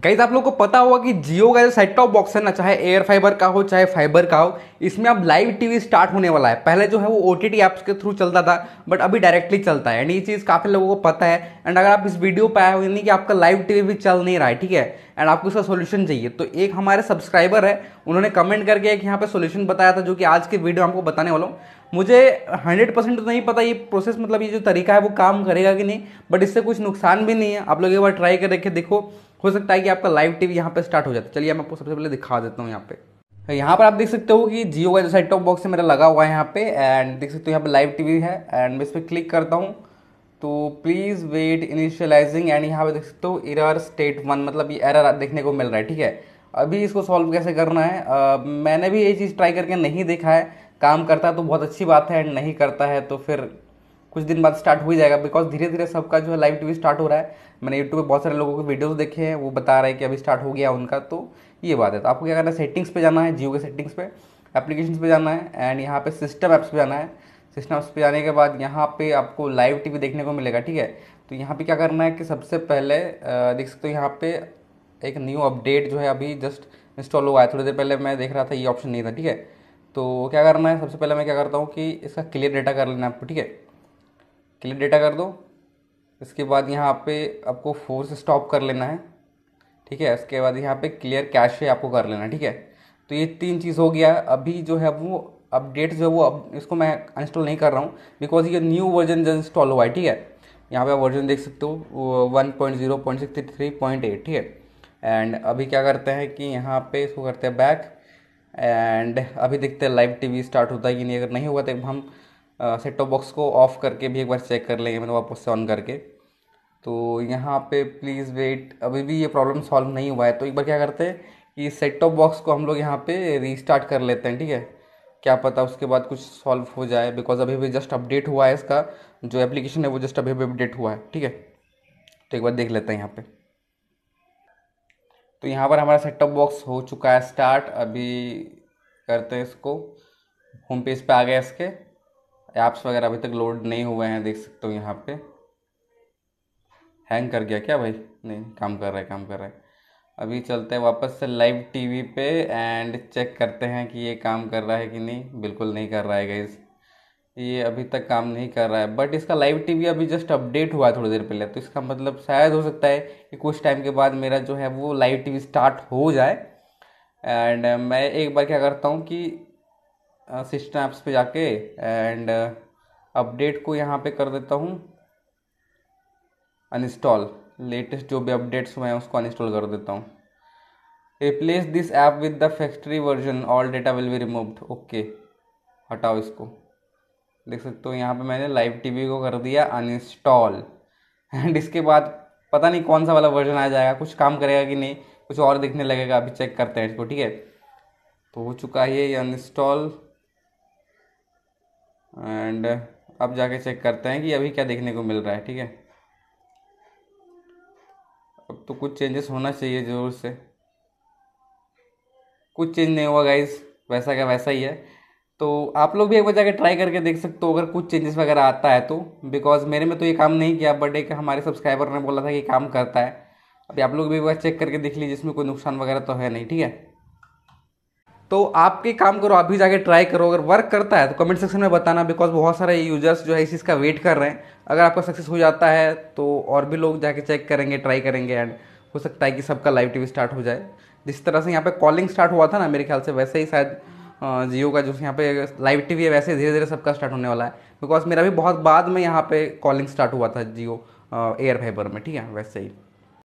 guys आप लोग को पता होगा कि जियो का जो सेट टॉप बॉक्स है ना चाहे एयर फाइबर का हो चाहे फाइबर का हो इसमें अब लाइव टीवी स्टार्ट होने वाला है पहले जो है वो ओ टी ऐप्स के थ्रू चलता था बट अभी डायरेक्टली चलता है एंड ये चीज़ काफ़ी लोगों को पता है एंड अगर आप इस वीडियो पर आए हो यानी कि आपका लाइव टीवी भी चल नहीं रहा है ठीक है एंड आपको इसका सोल्यूशन चाहिए तो एक हमारे सब्सक्राइबर है उन्होंने कमेंट करके एक यहाँ पर सोल्यूशन बताया था जो कि आज के वीडियो आपको बताने वाला हूँ मुझे 100 परसेंट तो नहीं पता ये प्रोसेस मतलब ये जो तरीका है वो काम करेगा कि नहीं बट इससे कुछ नुकसान भी नहीं है आप लोग एक बार ट्राई कर देखो हो सकता है कि आपका लाइव टीवी यहाँ पे स्टार्ट हो जाता है चलिए मैं आपको सबसे पहले दिखा देता हूँ यहाँ पे तो यहाँ पर आप देख सकते हो कि जियो का जो सेट टॉप बॉक्स है मेरा लगा हुआ है यहाँ पे एंड देख सकते हो यहाँ पे लाइव टीवी है एंड मैं इस पर क्लिक करता हूँ तो प्लीज़ वेट इनिशियलाइजिंग एंड यहाँ पे देख सकते हो एरर स्टेट वन मतलब ये एरर देखने को मिल रहा है ठीक है अभी इसको सॉल्व कैसे करना है आ, मैंने भी ये चीज़ ट्राई करके नहीं देखा है काम करता है तो बहुत अच्छी बात है एंड नहीं करता है तो फिर कुछ दिन बाद स्टार्ट हो जाएगा बिकॉज धीरे धीरे सबका जो है लाइव टीवी स्टार्ट हो रहा है मैंने यूट्यूब पे बहुत सारे लोगों के वीडियोस देखे हैं वो बता रहे हैं कि अभी स्टार्ट हो गया उनका तो ये बात है तो आपको क्या करना है सेटिंग्स पे जाना है जियो के सेटिंग्स पे एप्लीकेशन पे जाना है एंड यहाँ पे सिस्टम ऐप्स पे जाना है सिस्टम ऐप्स पे जाने के बाद यहाँ पे आपको लाइव टीवी देखने को मिलेगा ठीक है तो यहाँ पे क्या करना है कि सबसे पहले देख सकते हो यहाँ पे एक न्यू अपडेट जो है अभी जस्ट इंस्टॉल हुआ है थोड़ी देर पहले मैं देख रहा था ये ऑप्शन नहीं था ठीक है तो क्या करना है सबसे पहले मैं क्या करता हूँ कि इसका क्लियर डेटा कर लेना आपको ठीक है क्लियर डेटा कर दो इसके बाद यहाँ पे आपको फोर्स स्टॉप कर लेना है ठीक है इसके बाद यहाँ पे क्लियर कैश है आपको कर लेना ठीक है तो ये तीन चीज़ हो गया अभी जो है वो अपडेट जो है वो अब इसको मैं इंस्टॉल नहीं कर रहा हूँ बिकॉज ये न्यू वर्जन जो इंस्टॉल हुआ है ठीक है यहाँ पे आप वर्जन देख सकते हो one point zero point sixty three point eight ठीक है एंड अभी क्या करते हैं कि यहाँ पे इसको करते हैं बैक एंड अभी देखते हैं लाइव टीवी स्टार्ट होता है कि नहीं अगर नहीं होगा तो हम सेट टॉप बॉक्स को ऑफ करके भी एक बार चेक कर लेंगे मतलब वापस से ऑन करके तो यहाँ पे प्लीज़ वेट अभी भी ये प्रॉब्लम सॉल्व नहीं हुआ है तो एक बार क्या करते हैं कि सेट टॉप बॉक्स को हम लोग यहाँ पे रीस्टार्ट कर लेते हैं ठीक है क्या पता उसके बाद कुछ सॉल्व हो जाए बिकॉज अभी भी जस्ट अपडेट हुआ है इसका जो एप्लीकेशन है वो जस्ट अभी भी अपडेट हुआ है ठीक है तो एक बार देख लेते हैं यहाँ पर तो यहाँ पर हमारा सेट टॉप बॉक्स हो चुका है स्टार्ट अभी करते हैं इसको होम पेज पर आ गया इसके ऐप्स वगैरह अभी तक लोड नहीं हुए हैं देख सकते हो यहाँ पे हैंग कर गया क्या भाई नहीं काम कर रहा है काम कर रहा है अभी चलते हैं वापस से लाइव टीवी पे एंड चेक करते हैं कि ये काम कर रहा है कि नहीं बिल्कुल नहीं कर रहा है गाइज़ ये अभी तक काम नहीं कर रहा है बट इसका लाइव टीवी अभी जस्ट अपडेट हुआ है थोड़ी देर पहले तो इसका मतलब शायद हो सकता है कि कुछ टाइम के बाद मेरा जो है वो लाइव टीवी स्टार्ट हो जाए एंड मैं एक बार क्या करता हूँ कि सिस्टम ऐप्स पे जाके एंड uh, अपडेट को यहाँ पे कर देता हूँ अनइंस्टॉल लेटेस्ट जो भी अपडेट्स हुए हैं उसको अनइंस्टॉल कर देता हूँ replace this app with the factory version all data will be removed okay हटाओ इसको देख सकते हो यहाँ पे मैंने लाइव टीवी को कर दिया अनइंस्टॉल एंड इसके बाद पता नहीं कौन सा वाला वर्जन आ जाएगा कुछ काम करेगा कि नहीं कुछ और दिखने लगेगा अभी चेक करते हैं इसको ठीक है तो हो चुका है ये अनइंस्टॉल एंड अब जाके चेक करते हैं कि अभी क्या देखने को मिल रहा है ठीक है अब तो कुछ चेंजेस होना चाहिए ज़रूर से कुछ चेंज नहीं हुआ गाइज वैसा का वैसा ही है तो आप लोग भी एक बार जाके ट्राई करके देख सकते हो अगर कुछ चेंजेस वगैरह आता है तो बिकॉज मेरे में तो ये काम नहीं किया बट एक हमारे सब्सक्राइबर ने बोला था कि काम करता है अभी आप लोग भी एक बार चेक करके देख लीजिए इसमें कोई नुकसान वगैरह तो है नहीं ठीक है तो आपके काम करो आप भी जाके ट्राई करो अगर वर्क करता है तो कमेंट सेक्शन में बताना बिकॉज बहुत सारे यूजर्स जो है इस चीज़ का वेट कर रहे हैं अगर आपका सक्सेस हो जाता है तो और भी लोग जाके चेक करेंगे ट्राई करेंगे एंड हो सकता है कि सबका लाइव टीवी स्टार्ट हो जाए जिस तरह से यहाँ पे कॉलिंग स्टार्ट हुआ था ना मेरे ख्याल से वैसे ही शायद जियो का जो यहाँ पे लाइव टीवी है वैसे धीरे धीरे सबका स्टार्ट होने वाला है बिकॉज मेरा भी बहुत बाद में यहाँ पे कॉलिंग स्टार्ट हुआ था जियो एयर फाइबर में ठीक है वैसे ही